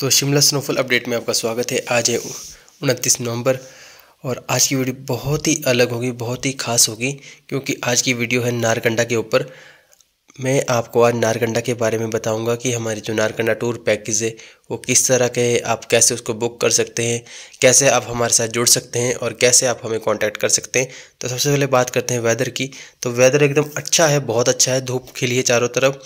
तो Shimla snowfall update में आपका स्वागत है आज है उनतीस नवंबर और आज की वीडियो बहुत ही अलग होगी बहुत ही खास होगी क्योंकि आज की वीडियो है नारकंडा के ऊपर मैं आपको आज नारकंडा के बारे में बताऊंगा कि हमारी जो नारकंडा टूर पैकेज है वो किस तरह के हैं आप कैसे उसको बुक कर सकते हैं कैसे आप हमारे साथ जुड़ सकते हैं और कैसे आप हमें कांटेक्ट कर सकते हैं तो सबसे पहले बात करते हैं वेदर की तो वेदर एकदम अच्छा है बहुत अच्छा है धूप खिली है चारों तरफ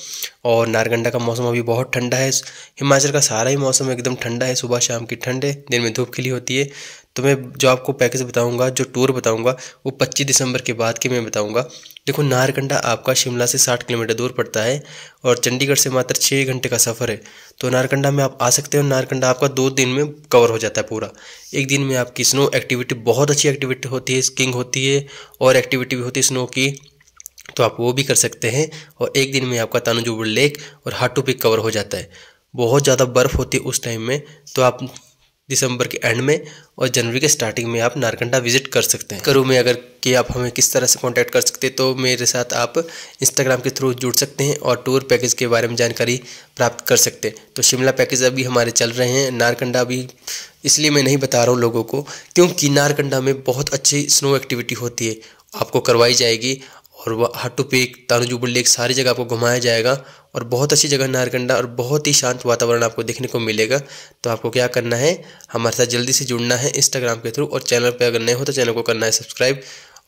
और नारगंडा का मौसम अभी बहुत ठंडा है हिमाचल का सारा ही मौसम एकदम ठंडा है सुबह शाम की ठंड है दिन में धूप खिली होती है तो मैं जो आपको पैकेज बताऊंगा जो टूर बताऊंगा वो 25 दिसंबर के बाद के मैं बताऊंगा देखो नारकंडा आपका शिमला से 60 किलोमीटर दूर पड़ता है और चंडीगढ़ से मात्र 6 घंटे का सफ़र है तो नारकंडा में आप आ सकते हैं नारकंडा आपका दो दिन में कवर हो जाता है पूरा एक दिन में आपकी स्नो एक्टिविटी बहुत अच्छी एक्टिविटी होती है स्किंग होती है और एक्टिविटी भी होती है स्नो की तो आप वो भी कर सकते हैं और एक दिन में आपका तानुजुबुर लेक और हाटू पिक कवर हो जाता है बहुत ज़्यादा बर्फ़ होती है उस टाइम में तो आप दिसंबर के एंड में और जनवरी के स्टार्टिंग में आप नारकंडा विजिट कर सकते हैं करूँ में अगर कि आप हमें किस तरह से कांटेक्ट कर सकते हैं तो मेरे साथ आप इंस्टाग्राम के थ्रू जुड़ सकते हैं और टूर पैकेज के बारे में जानकारी प्राप्त कर सकते हैं तो शिमला पैकेज अभी हमारे चल रहे हैं नारकंडा भी इसलिए मैं नहीं बता रहा हूँ लोगों को क्योंकि नारकंडा में बहुत अच्छी स्नो एक्टिविटी होती है आपको करवाई जाएगी और वह हाटू पीक तानुजू बुल्लेक सारी जगह आपको घुमाया जाएगा और बहुत अच्छी जगह नारकंडा और बहुत ही शांत वातावरण आपको देखने को मिलेगा तो आपको क्या करना है हमारे साथ जल्दी से जुड़ना है इंस्टाग्राम के थ्रू और चैनल पर अगर नए हो तो चैनल को करना है सब्सक्राइब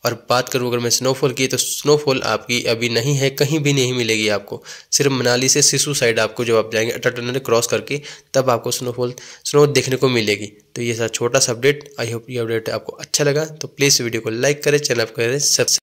और बात करूँ अगर मैं स्नोफॉल की तो स्नोफॉल आपकी अभी नहीं है कहीं भी नहीं मिलेगी आपको सिर्फ मनाली से सिसु साइड आपको जब आप जाएंगे अटल टनल क्रॉस करके तब आपको स्नोफॉल स्नो देखने को मिलेगी तो ये सा छोटा सा अपडेट आई होप ये अपडेट आपको अच्छा लगा तो प्लीज़ वीडियो को लाइक करें चैनल करें सब